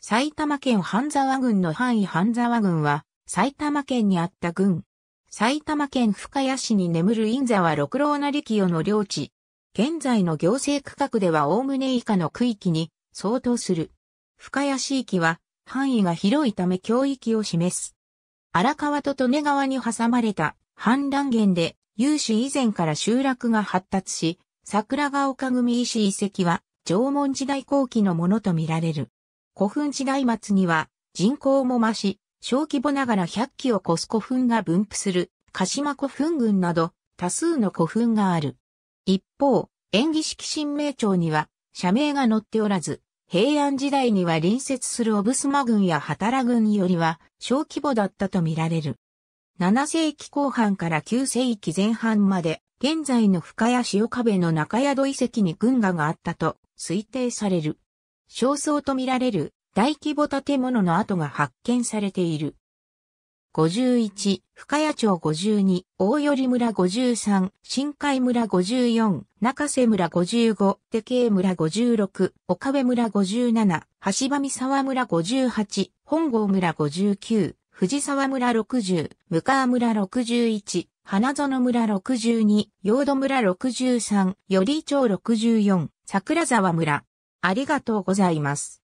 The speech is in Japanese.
埼玉県半沢郡の範囲半沢郡は、埼玉県にあった郡。埼玉県深谷市に眠る印沢六郎成清の領地。現在の行政区画では概ね以下の区域に相当する。深谷市域は範囲が広いため教域を示す。荒川と利根川に挟まれた氾濫源で、有志以前から集落が発達し、桜ヶ丘組石遺跡は縄文時代後期のものとみられる。古墳時代末には人口も増し、小規模ながら100基を超す古墳が分布する鹿島古墳群など多数の古墳がある。一方、演技式神明町には社名が載っておらず、平安時代には隣接する小ブ間群や畑群よりは小規模だったとみられる。7世紀後半から9世紀前半まで、現在の深谷塩壁の中宿遺跡に軍画があったと推定される。焦燥とみられる大規模建物の跡が発見されている。51、深谷町52、大寄村53、新海村54、中瀬村55、手慶村56、岡部村57、橋場三沢村58、本郷村59、藤沢村60、向川村61、花園村62、用土村63、寄町64、桜沢村ありがとうございます。